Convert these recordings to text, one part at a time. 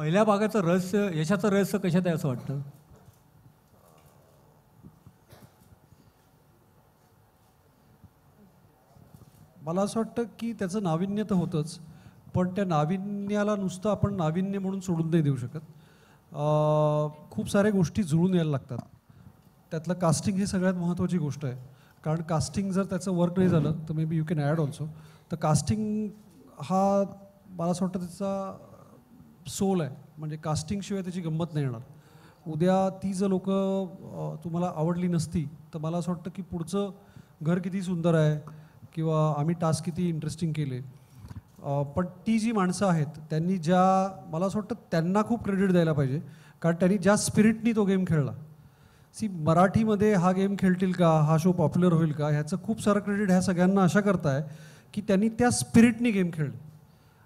पहिल्या भागाचं रहस्य यशाचं रहस्य कशात आहे असं वाटतं मला असं वाटतं की त्याचं नाविन्य तर होतंच पण त्या नाविन्याला नुसतं आपण नाविन्य म्हणून सोडून नाही देऊ शकत खूप साऱ्या गोष्टी जुळून यायला लागतात त्यातलं कास्टिंग ही सगळ्यात महत्त्वाची गोष्ट आहे कारण कास्टिंग जर त्याचं वर्क नाही झालं तर may be you can add also तर कास्टिंग हा मला असं वाटतं त्याचा सोल आहे म्हणजे कास्टिंगशिवाय त्याची गंमत नाही येणार उद्या ती जर लोक तुम्हाला आवडली नसती तर मला असं वाटतं की पुढचं घर किती सुंदर आहे किंवा आम्ही टास्क किती इंटरेस्टिंग केले पण ती जी माणसं आहेत त्यांनी ज्या मला असं वाटतं त्यांना खूप क्रेडिट द्यायला पाहिजे कारण त्यांनी ज्या स्पिरिटनी तो गेम खेळला सी मराठीमध्ये हा गेम खेळतील का हा शो पॉप्युलर होईल का ह्याचं खूप सारं क्रेडिट ह्या सगळ्यांना अशा करताय की त्यांनी त्या स्पिरिटनी गेम खेळले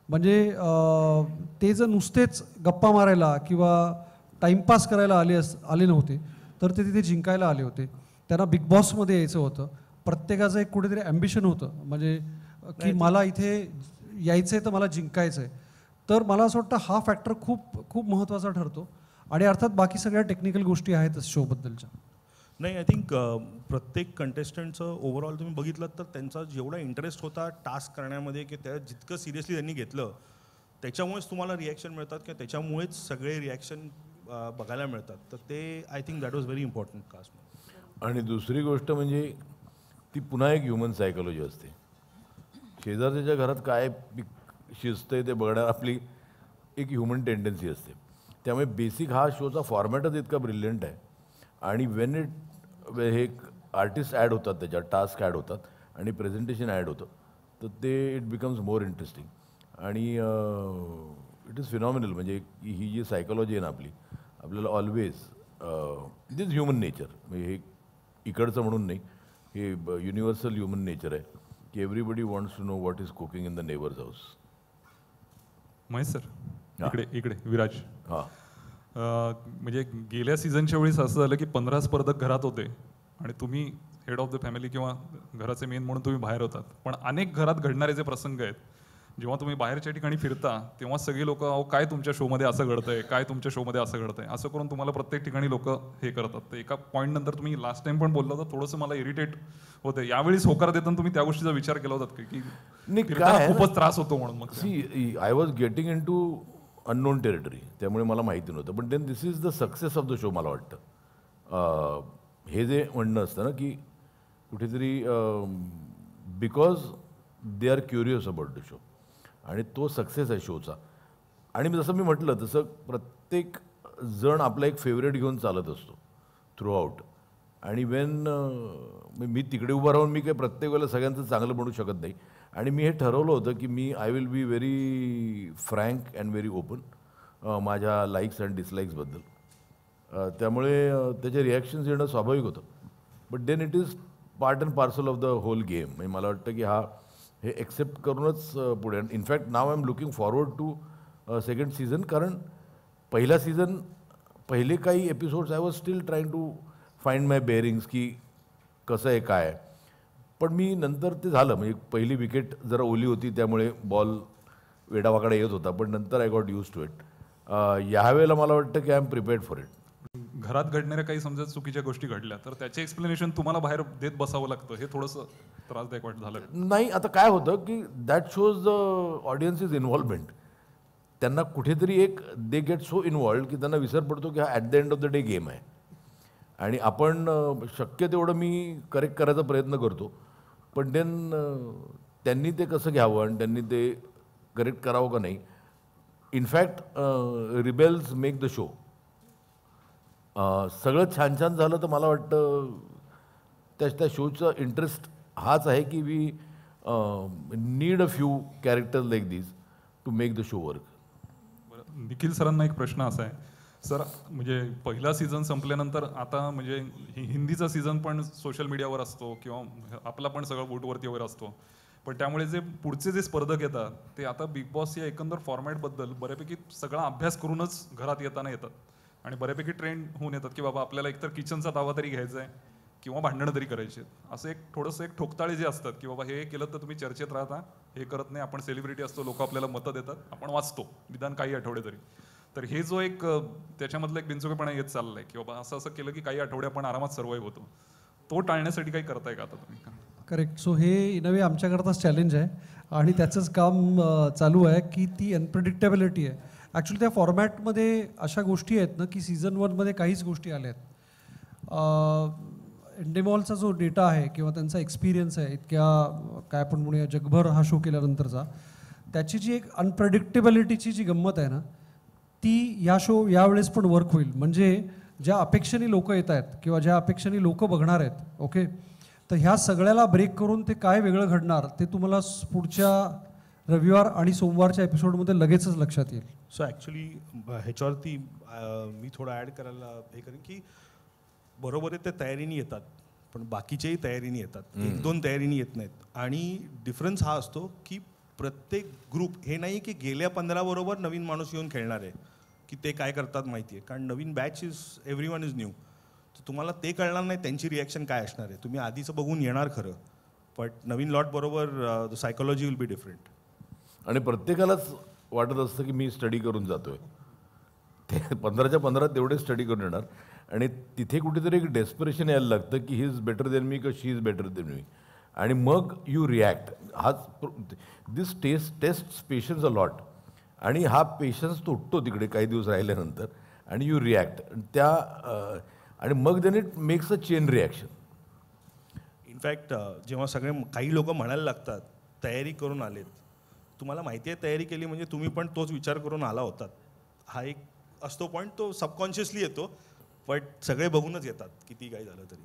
म्हणजे ते जर नुसतेच गप्पा मारायला किंवा टाईमपास करायला आले अस आले नव्हते तर ते तिथे जिंकायला आले होते त्यांना बिग बॉसमध्ये यायचं होतं प्रत्येकाचं एक कुठेतरी ॲम्बिशन होतं म्हणजे की मला इथे यायचं आहे तर मला जिंकायचं आहे तर मला असं वाटतं हा फॅक्टर खूप खूप महत्त्वाचा ठरतो आणि अर्थात बाकी सगळ्या टेक्निकल गोष्टी आहेतच शोबद्दलच्या नाही आय थिंक uh, प्रत्येक कंटेस्टंटचं ओव्हरऑल तुम्ही बघितलं तर त्यांचा जेवढा इंटरेस्ट होता टास्क करण्यामध्ये की त्या जितकं सिरियसली त्यांनी घेतलं त्याच्यामुळेच तुम्हाला रिॲक्शन मिळतात किंवा त्याच्यामुळेच सगळे रिॲक्शन uh, बघायला मिळतात तर ते I think that was very important cast आणि दुसरी गोष्ट म्हणजे ती पुन्हा एक ह्युमन सायकोलॉजी असते शेजारच्या घरात काय पिक शिजतंय ते बघणार आपली एक ह्युमन टेंडन्सी असते त्यामुळे बेसिक हा शोचा फॉर्मॅटच इतका ब्रिलियंट आहे आणि वेन इट हे आर्टिस्ट ॲड होतात त्याच्यात टास्क ॲड होतात आणि प्रेझेंटेशन ॲड होतं तर ते इट बिकम्स मोर इंटरेस्टिंग आणि इट इज फिनॉमिनल म्हणजे ही जी सायकोलॉजी आहे ना आपली आपल्याला always it is human nature म्हणजे हे इकडचं म्हणून नाही हे युनिव्हर्सल ह्युमन नेचर आहे की everybody wants to know what is cooking in the neighbours house Mahesh sir इकडे इकडे विराज हां म्हणजे गेल्या सीझनच्या वेळेस असं झालं की पंधरा स्पर्धक घरात होते आणि तुम्ही हेड ऑफ द फॅमिली किंवा घराचे मेन म्हणून तुम्ही बाहेर होतात पण अनेक घरात घडणारे जे प्रसंग आहेत जेव्हा तुम्ही बाहेरच्या ठिकाणी फिरता तेव्हा सगळी लोक अहो काय तुमच्या मध्ये असं घडतंय काय तुमच्या शो मध्ये असं घडतंय असं करून तुम्हाला प्रत्येक ठिकाणी लोक हे करतात तर एका पॉईंट नंतर तुम्ही लास्ट टाइम पण बोलला होता थोडस मला इरिटेट होतं यावेळी होकार देताना तुम्ही त्या गोष्टीचा विचार केला होता की खूपच त्रास होतो म्हणून मग I was getting in to unknown territory त्यामुळे मला माहिती नव्हतं पण then this is the success of the show मला वाटतं हे जे म्हणणं असतं ना की कुठेतरी because they are curious about the show आणि तो सक्सेस आहे शोचा आणि जसं मी म्हटलं तसं प्रत्येक जण आपला एक फेवरेट घेऊन चालत असतो थ्रूआउट आणि वेन मी तिकडे उभं राहून मी काही प्रत्येक वेळेला सगळ्यांचं चांगलं म्हणू शकत नाही आणि मी हे ठरवलं होतं की मी I will be very frank and very open माझ्या लाईक्स अँड डिसलाईक्सबद्दल त्यामुळे त्याचे रिॲक्शन्स येणं स्वाभाविक होतं but then it is part and parcel of the whole game म्हणजे मला वाटतं की हा हे ॲक्सेप्ट करूनच पुढे in fact now I am looking forward to second season कारण पहिला सीझन पहिले काही episodes I was still trying to find my bearings की कसं आहे काय आहे पण मी नंतर ते झालं म्हणजे पहिली विकेट जरा ओली होती त्यामुळे बॉल वेडावाकडे येत होता पण नंतर I got used to it ह्यावेळेला मला वाटतं की I am prepared for it घरात घडणाऱ्या काही समजा चुकीच्या गोष्टी घडल्या तर त्याचे एक्सप्लेनेशन तुम्हाला बाहेर देत बसावं लागतं हे थोडंसं त्रासदायक वाटत झालं नाही आता काय होतं की that shows the audience is involvement त्यांना कुठेतरी एक दे गेट सो इन्व्हॉल्व की त्यांना विसर पडतो की हा at the end of the day game आहे आणि आपण शक्य तेवढं मी करेक्ट करायचा प्रयत्न करतो पण देन त्यांनी ते कसं घ्यावं आणि त्यांनी ते करेक्ट करावं का नाही in fact rebels make the show सगळं छान छान झालं तर मला वाटतं त्या त्या शोचा इंटरेस्ट हाच आहे की we need a few character like this to make the show work Nikhil सरांना एक प्रश्न असा आहे सर म्हणजे पहिला सीझन संपल्यानंतर आता म्हणजे हिंदीचा सीझन पण सोशल मीडियावर असतो किंवा आपला पण सगळं वोटवरती वगैरे असतो पण त्यामुळे जे पुढचे जे स्पर्धक येतात ते आता बिग बॉस या एकंदर फॉर्मॅटबद्दल बऱ्यापैकी सगळा अभ्यास करूनच घरात येताना येतात आणि बऱ्यापैकी ट्रेंड होऊन येतात की बाबा आपल्याला एकतर किचनचा दावा तरी घ्यायचा आहे किंवा भांडणं तरी करायची आहेत. असं एक थोडंसं एक ठोकताळे जे असतात की बाबा हे केलं तर तुम्ही चर्चेत राहता हे करत नाही आपण सेलिब्रिटी असतो लोक आपल्याला मतं देतात आपण वाचतो निदान काही आठवडे तरी तर हे जो एक त्याच्यामधलं एक बिनचुकेपणा येत चाललाय की बाबा असं असं केलं की काही आठवड्या आपण आरामात सर्वाईव्ह होतो तो टाळण्यासाठी काही करताय का आता तुम्ही करेक्ट सो हे इन वे आमच्याकरताच चॅलेंज आहे आणि त्याचंच काम चालू आहे की ती अनप्रिडिक्टेबिलिटी आहे ॲक्च्युली त्या फॉर्मॅटमध्ये अशा गोष्टी आहेत ना की सीझन वनमध्ये काहीच गोष्टी आल्या आहेत एंडेमॉलचा जो डेटा आहे किंवा त्यांचा एक्सपिरियन्स आहे इतक्या काय आपण म्हणूया जगभर हा शो केल्यानंतरचा त्याची जी एक अनप्रडिक्टेबिलिटीची जी गंमत आहे ना ती या शो यावेळेस पण वर्क होईल म्हणजे ज्या अपेक्षेने लोक येत आहेत किंवा ज्या अपेक्षेने लोक बघणार आहेत ओके तर ह्या सगळ्याला ब्रेक करून ते काय वेगळं घडणार ते तुम्हाला पुढच्या रविवार आणि सोमवारच्या एपिसोडमध्ये लगेचच लक्षात येईल सो ॲक्च्युली ह्याच्यावरती मी थोडं ॲड करायला हे करेन की बरोबर आहे ते तयारीने येतात पण बाकीच्याही तयारीने येतात एक दोन तयारीने येत नाहीत आणि डिफरन्स हा असतो की प्रत्येक ग्रुप हे नाही की गेल्या पंधराबरोबर नवीन माणूस येऊन खेळणार आहे की ते काय करतात माहिती आहे कारण नवीन batch is every one is new तर तुम्हाला ते कळणार नाही त्यांची रिॲक्शन काय असणार आहे तुम्ही आधीचं बघून येणार खरं बट नवीन लॉट बरोबर सायकोलॉजी विल बी डिफरंट आणि प्रत्येकालाच वाटत असतं की मी स्टडी करून जातो आहे ते पंधराच्या पंधरा तेवढे स्टडी करून येणार आणि तिथे कुठेतरी एक डेस्परेशन यायला लागतं की he is better than me का she is better than me आणि मग यू रिॲक्ट हाच this test tests patience a lot आणि हा पेशन्स तुटतो तिकडे काही दिवस राहिल्यानंतर आणि यू रिॲक्ट त्या आणि मग then it makes a chain reaction in fact जेव्हा सगळे काही लोक म्हणायला लागतात तयारी करून आलेत तुम्हाला माहिती आहे तयारी केली म्हणजे तुम्ही पण तोच विचार करून आला होता हा एक असतो पॉईंट तो सबकॉन्शियसली येतो बट सगळे बघूनच येतात किती काही झालं तरी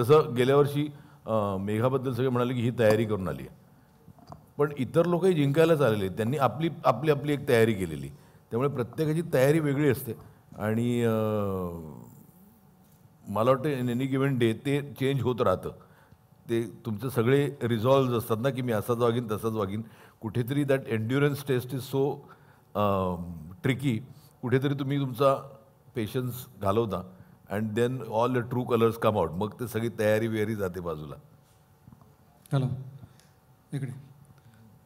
जसं गेल्या वर्षी मेघाबद्दल सगळे म्हणाले की ही तयारी करून आली आहे पण इतर लोकही जिंकायलाच आलेले त्यांनी आपली आपली आपली एक तयारी केलेली त्यामुळे प्रत्येकाची तयारी वेगळी असते आणि मला वाटतं इन एनी गिवन डे ते चेंज होत राहतं ते तुमचे सगळे रिझॉल्व असतात ना की मी असाच वागीन तसाच वागीन कुठेतरी that endurance test is so tricky कुठेतरी तुम्ही तुमचा पेशन्स घालवता and then all the true colours come out मग ते सगळी तयारी वेरी जाते बाजूला हॅलो इकडे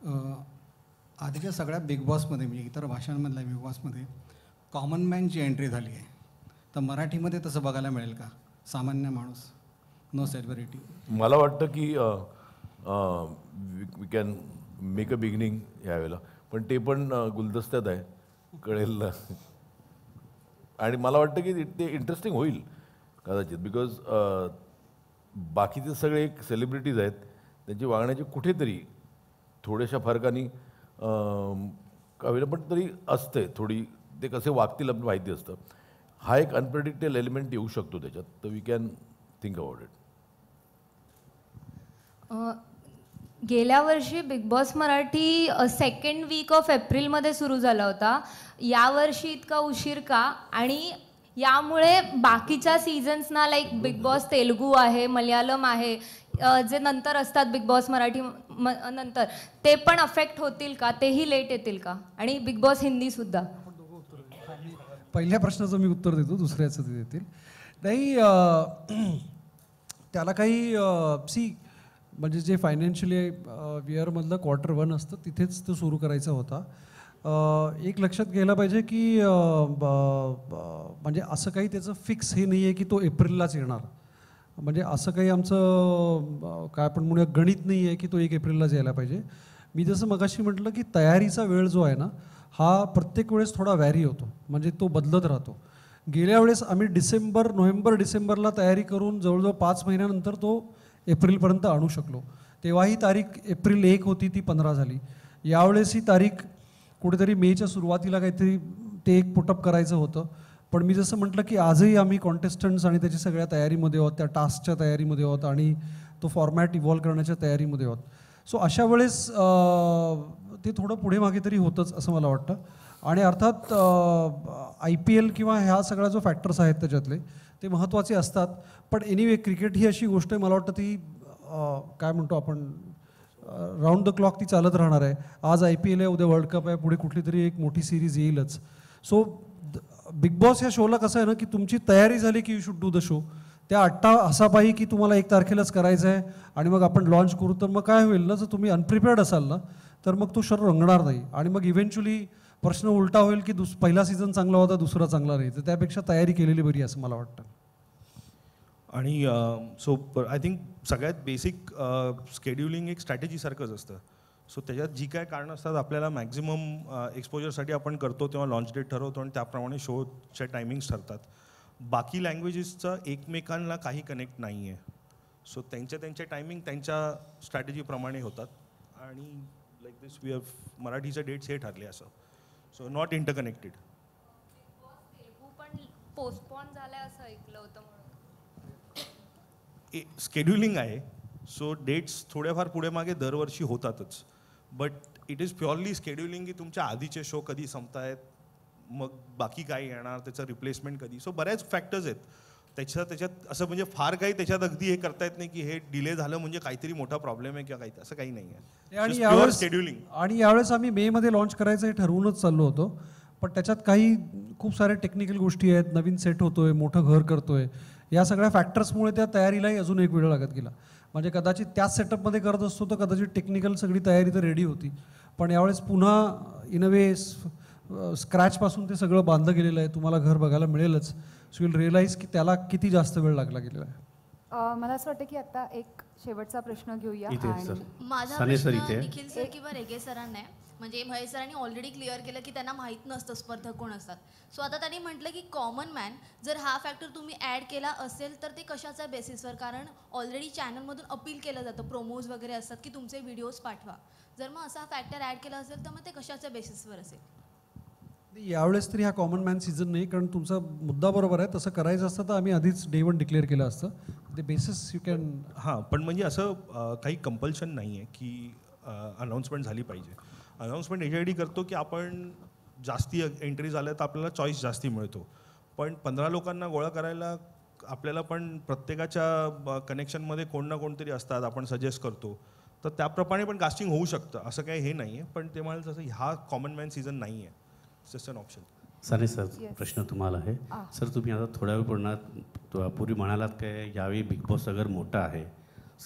आधीच्या सगळ्या बिग बॉसमध्ये म्हणजे इतर भाषांमधल्या बिग बॉसमध्ये कॉमन मॅनची एंट्री झाली आहे तर मराठीमध्ये तसं बघायला मिळेल का सामान्य माणूस नो सेलिब्रिटी मला वाटतं की we can make a beginning यावेळेला पण ते पण गुलदस्त्यात आहे कळेल आणि मला वाटतं की ते इंटरेस्टिंग होईल कदाचित बिकॉज बाकीचे सगळे एक सेलिब्रिटीज आहेत त्यांची वागण्याची कुठेतरी थोड्याशा फरकाने अवेलेबल तरी असते थोडी ते कसे वागतील आपण माहिती असतं हा एक अनप्रेडिक्टेबल एलिमेंट येऊ शकतो त्याच्यात तर we can think about it गेल्या वर्षी Bigg Boss Marathi second week of एप्रिलमध्ये सुरू झाला होता यावर्षी इतका उशीर का आणि यामुळे बाकीच्या सीझन्सना लाईक बिग बॉस तेलुगू आहे मल्याळम आहे जे नंतर असतात बिग बॉस मराठी नंतर ते पण अफेक्ट होतील का तेही लेट येतील का आणि बिग बॉस हिंदी सुद्धा पहिल्या प्रश्नाचं मी उत्तर देतो दुसऱ्याचं ते देतील नाही त्याला काही सी म्हणजे जे फायनान्शियली वियरमधलं क्वार्टर वन असतं तिथेच तो सुरू करायचा होता एक लक्षात घ्यायला पाहिजे की म्हणजे असं काही त्याचं फिक्स हे नाही आहे की तो एप्रिललाच येणार म्हणजे असं काही आमचं काय आपण म्हणूया गणित नाही आहे की तो एक एप्रिललाच यायला पाहिजे मी जसं मगाशी म्हटलं की तयारीचा वेळ जो आहे ना हा प्रत्येक वेळेस थोडा व्हॅरी होतो म्हणजे तो बदलत राहतो गेल्या वेळेस आम्ही डिसेंबर नोव्हेंबर डिसेंबरला तयारी करून जवळजवळ पाच महिन्यानंतर तो एप्रिलपर्यंत आणू शकलो तेव्हाही तारीख एप्रिल एक होती ती पंधरा झाली यावेळेस ही तारीख कुठेतरी मेच्या सुरुवातीला काहीतरी ते एक पुटअप करायचं होतं पण मी जसं म्हटलं की आजही आम्ही कॉन्टेस्टंट्स आणि त्याची सगळ्या तयारीमध्ये आहोत त्या टास्कच्या तयारीमध्ये आहोत आणि तो फॉर्मॅट इव्हॉल्व करण्याच्या तयारीमध्ये आहोत सो अशा वेळेस ते थोडं पुढे मागे तरी होतंच असं मला वाटतं आणि अर्थात आय पी एल किंवा ह्या सगळ्या जो फॅक्टर्स आहेत त्याच्यातले ते महत्त्वाचे असतात पण एनिवे क्रिकेट ही अशी गोष्ट आहे मला वाटतं ती काय म्हणतो आपण राऊंड द क्लॉक ती चालत राहणार आहे आज आय पी एल आहे उद्या वर्ल्ड कप आहे पुढे कुठली तरी एक मोठी सिरीज येईलच सो बिग बॉस या शोला कसं आहे ना की तुमची तयारी झाली की you should do the show त्या आट्टा असा पाहिजे की तुम्हाला एक तारखेलाच करायचं आहे आणि मग आपण लॉन्च करू तर मग काय होईल ना जर तुम्ही अनप्रिपेअर्ड असाल ना तर मग तो शर रंगणार नाही आणि मग इव्हेंच्युअली प्रश्न उलटा होईल की दुस पहिला सीझन चांगला होता दुसरा चांगला नाही तर त्यापेक्षा तयारी केलेली बरी असं मला वाटतं आणि सो आय थिंक सगळ्यात बेसिक स्केड्युलिंग एक स्ट्रॅटेजीसारखंच असतं सो त्याच्यात जी काय कारणं असतात आपल्याला मॅक्झिमम एक्सपोजरसाठी आपण करतो तेव्हा लॉन्च डेट ठरवतो आणि त्याप्रमाणे शोच्या टायमिंग्स ठरतात बाकी लँग्वेजेसचं एकमेकांना काही कनेक्ट नाही आहे सो त्यांच्या त्यांच्या टायमिंग त्यांच्या स्ट्रॅटेजीप्रमाणे होतात आणि लाईक दिस वी हॅव मराठीचे डेट्स हे ठरले असं सो नॉट इंटरकनेक्टेड पोस्टपॉन झालं असं ऐकलं होतं म्हणून स्केड्युलिंग आहे सो डेट्स थोड्याफार पुढे मागे दरवर्षी होतातच but it is purely scheduling की तुमच्या आधीचे शो कधी संपतायत मग बाकी काय येणार त्याचं रिप्लेसमेंट कधी सो बऱ्याच फॅक्टर्स आहेत त्याच्या त्याच्यात असं म्हणजे फार काही त्याच्यात अगदी हे करता येत नाही की हे डिले झालं म्हणजे काहीतरी मोठा प्रॉब्लेम आहे किंवा काही असं काही नाही आहे आणि यावेळेस शेड्युलिंग आणि यावेळेस आम्ही मे मध्ये लॉन्च करायचं हे ठरवूनच चाललो होतो पण त्याच्यात काही खूप साऱ्या टेक्निकल गोष्टी आहेत नवीन सेट होतोय मोठं घर करतोय या सगळ्या फॅक्टर्समुळे त्या तयारीलाही अजून एक वेळ लागत गेला म्हणजे कदाचित त्याच सेटअपमध्ये करत असतो तर कदाचित टेक्निकल सगळी तयारी तर रेडी होती पण यावेळेस पुन्हा इन अ वे स्क्रॅचपासून ते सगळं बांधलं गेलेलं आहे तुम्हाला घर बघायला मिळेलच सो विल रिअलाइज की त्याला किती जास्त वेळ लागला गेलेला आहे मला असं वाटतं की आता एक शेवटचा प्रश्न घेऊया माझा निखिल सर किंवा रेगे सरांना म्हणजे महेश सरांनी ऑलरेडी क्लिअर केलं की त्यांना माहीत नसतं स्पर्धक कोण असतात सो आता त्यांनी म्हटलं की कॉमन मॅन जर हा फॅक्टर तुम्ही ॲड केला असेल तर ते कशाच्या बेसिसवर कारण ऑलरेडी चॅनलमधून अपील केलं जातं प्रोमोज वगैरे असतात की तुमचे व्हिडिओज पाठवा जर मग असा फॅक्टर ॲड केला असेल तर मग ते कशाच्या बेसिसवर असेल यावेळेस तरी हा कॉमन मॅन सीझन नाही कारण तुमचा मुद्दा बरोबर आहे तसं करायचं असतं तर आम्ही आधीच डे वन डिक्लेअर केलं असतं ते बेसिस यू कॅन हां पण म्हणजे असं काही कंपल्शन नाही आहे की अनाऊन्समेंट झाली पाहिजे अनाऊन्समेंट डी करतो की आपण जास्ती एंट्री झाल्या तर आपल्याला चॉईस जास्ती मिळतो पण पंधरा लोकांना गोळा करायला आपल्याला पण प्रत्येकाच्या कनेक्शनमध्ये कोण ना कोणतरी असतात आपण सजेस्ट करतो तर त्याप्रमाणे पण कास्टिंग होऊ शकतं असं काही हे नाही आहे पण ते म्हणाल तसं ह्या कॉमन मॅन सीझन नाही आहे जस्ट अन ऑप्शन हे सर प्रश्न तुम्हाला आहे सर तुम्ही आता थोड्या वेळ पूर्वी म्हणालात काय यावेळी बिग बॉस अगर मोठा आहे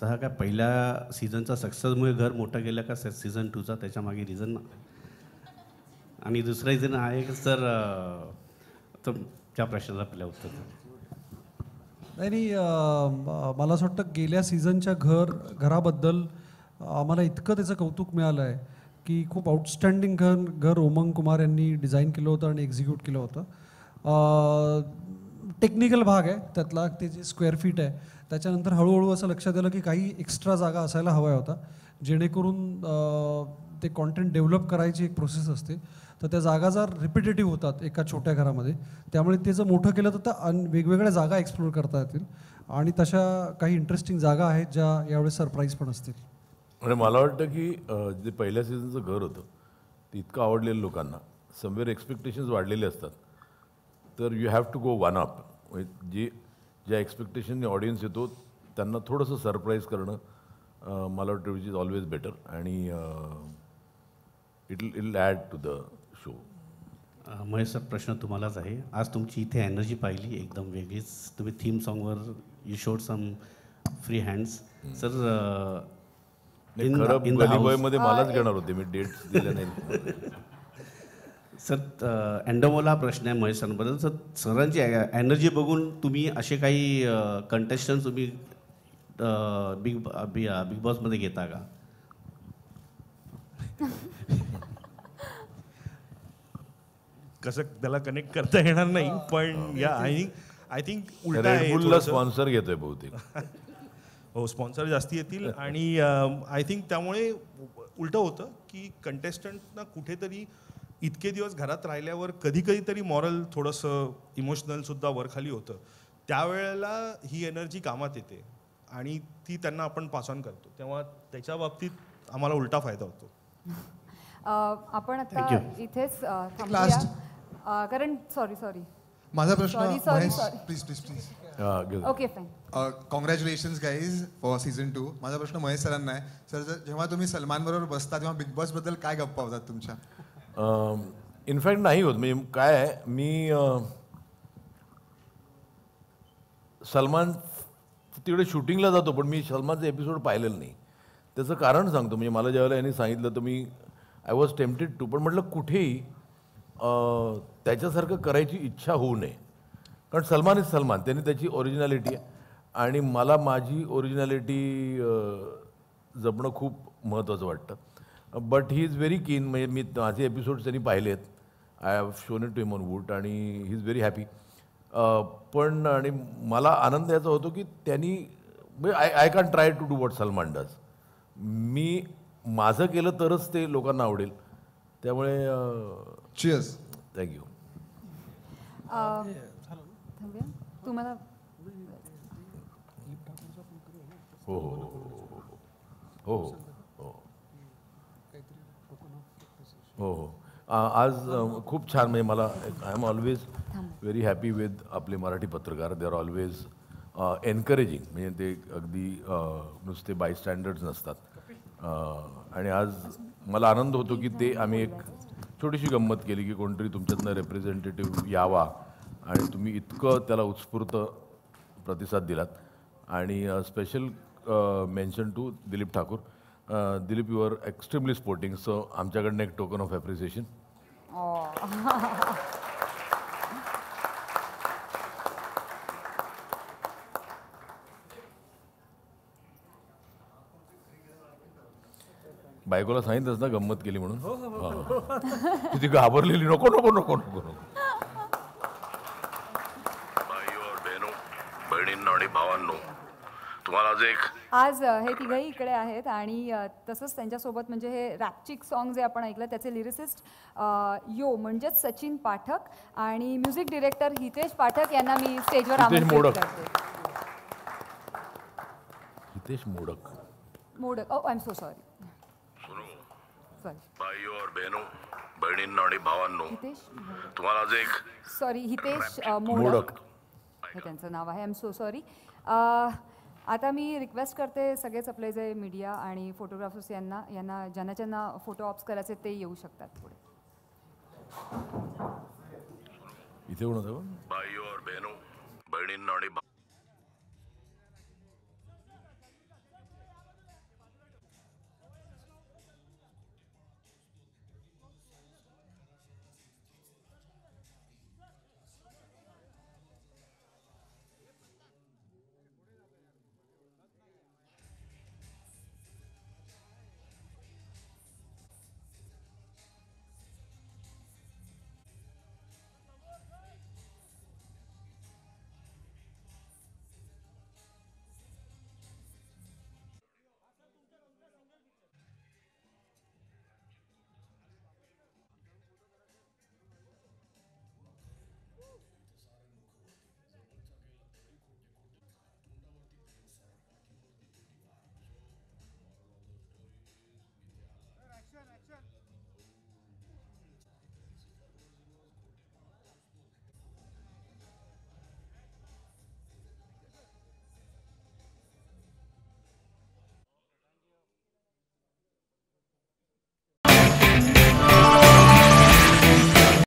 सहा काय पहिल्या सीझनचा सक्सेसमुळे घर मोठं गेलं का सीझन टूचा त्याच्यामागे रिझन ना आणि दुसरं रिझन आहे की सर तर त्या प्रश्नाला आपल्या उत्तर नाही मला असं वाटतं गेल्या सीझनच्या घर घराबद्दल आम्हाला इतकं त्याचं कौतुक मिळालं आहे की खूप आउटस्टँडिंग घर घर ओमंग कुमार यांनी डिझाईन केलं होतं आणि एक्झिक्यूट केलं होतं टेक्निकल भाग आहे त्यातला ते जे स्क्वेअर फीट आहे त्याच्यानंतर हळूहळू असं लक्षात आलं की काही एक्स्ट्रा जागा असायला हवा होता जेणेकरून ते कॉन्टेंट डेव्हलप करायची एक प्रोसेस असते तर त्या जागा जर रिपिटेटिव्ह होतात एका छोट्या घरामध्ये त्यामुळे ते जर मोठं केलं तर त्या वेगवेगळ्या जागा एक्सप्लोर करता येतील आणि तशा काही इंटरेस्टिंग जागा आहेत ज्या यावेळेस सरप्राईज पण असतील म्हणजे मला वाटतं की जे पहिल्या सीझनचं घर होतं ते इतकं आवडलेलं लोकांना समवेअर एक्सपेक्टेशन्स वाढलेले असतात तर you have to go one up जी ज्या एक्सपेक्टेशनने ऑडियन्स येतो त्यांना थोडंसं सरप्राईज करणं मला वाटतं विच इज ऑलवेज बेटर आणि it'll add to the show Mahesh sir प्रश्न तुम्हालाच आहे आज तुमची इथे एनर्जी पाहिली एकदम वेगळीच तुम्ही थीम सॉंगवर you showed some free hands sir इन मध्ये मलाच घेणार होते मी डेट्स दिल्या नाही सर एंडोमोला प्रश्न आहे महेश सरांबद्दल सर सरांची एनर्जी बघून तुम्ही असे काही कंटेस्टंट तुम्ही बिग बिग बॉसमध्ये घेता का कसं त्याला कनेक्ट करता येणार नाही पण या आय आय थिंक उलटा स्पॉन्सर घेतोय बहुतेक हो स्पॉन्सर जास्ती येतील आणि आय थिंक त्यामुळे उलट होतं की कंटेस्टंटना कुठेतरी इतके दिवस घरात राहिल्यावर कधी कधी तरी मॉरल थोडंसं इमोशनलसुद्धा खाली होतं त्यावेळेला ही एनर्जी कामात येते आणि ती त्यांना आपण पास ऑन करतो तेव्हा त्याच्या बाबतीत आम्हाला उलटा फायदा होतो आपण आता इथेच कारण सॉरी सॉरी माझा प्रश्न please please please okay congratulation guys for season two माझा प्रश्न महेश सरांना आहे सर जेव्हा तुम्ही सलमान बरोबर बसता तेव्हा बिग बॉस बद्दल काय गप्पा होतात तुमच्या इनफॅक्ट नाही होत म्हणजे काय मी सलमान तिकडे शूटिंगला जातो पण मी सलमानचा एपिसोड पाहिलेलं नाही त्याचं कारण सांगतो म्हणजे मला ज्यावेळेला यांनी सांगितलं तर मी आय वॉज टेम्प्टेड टू पण म्हटलं कुठेही त्याच्यासारखं करायची इच्छा होऊ नये कारण सलमान इज सलमान त्यांनी त्याची ओरिजिनॅलिटी आहे आणि मला माझी ओरिजिनॅलिटी जपणं खूप महत्त्वाचं वाटतं बट ही इज व्हेरी कीन म्हणजे मी माझे एपिसोड्स त्यांनी पाहिले आहेत I have shown it to him on Voot आणि ही इज व्हेरी हॅपी पण आणि मला आनंद यायचा होतो की त्यांनी म्हणजे I I can try to do what Salman does मी माझं केलं तरच ते लोकांना आवडेल त्यामुळे चिअर्स uh, थँक्यू तुम्हाला हो हो हो हो हो, हो, हो. हो हो आज खूप छान म्हणजे मला I am always very happy with आपले मराठी पत्रकार दे आर ऑलवेज एनकरेजिंग म्हणजे ते अगदी नुसते बाय स्टँडर्ड्स नसतात आणि आज मला आनंद होतो की ते आम्ही एक छोटीशी गंमत केली की कोणतरी तुमच्यातनं रिप्रेझेंटेटिव्ह यावा आणि तुम्ही इतकं त्याला उत्स्फूर्त प्रतिसाद दिलात आणि special mention to Dilip Thakur Dilip you are extremely sporting so आमच्याकडनं एक टोकन ऑफ ॲप्रिसिएशन बायकोला सांगितलंच ना गंमत केली म्हणून हो, हो, हो. तिथे घाबरलेली नको नको नको नको नको तुम्हाला एक आज हे तिघही इकडे आहेत आणि तसंच त्यांच्यासोबत म्हणजे हे रॅपचिक सॉन्ग जे आपण ऐकलं त्याचे लिरिसिस्ट यो म्हणजेच सचिन पाठक आणि म्युझिक डिरेक्टर हितेश पाठक यांना मी स्टेजवर आमंत्रित करते Hitesh Modak Modak oh I am so sorry भाई और बहनों बहिणींना आणि भावांनो तुम्हाला एक सॉरी हितेश मोडक हे त्यांचं नाव आहे आय एम सो सॉरी आता मी रिक्वेस्ट करते सगळेच आपले जे मीडिया आणि फोटोग्राफर्स यांना यांना ज्यांना ज्यांना फोटो ऑप्स करायचे ते येऊ शकतात पुढे इथे बहिणींना आणि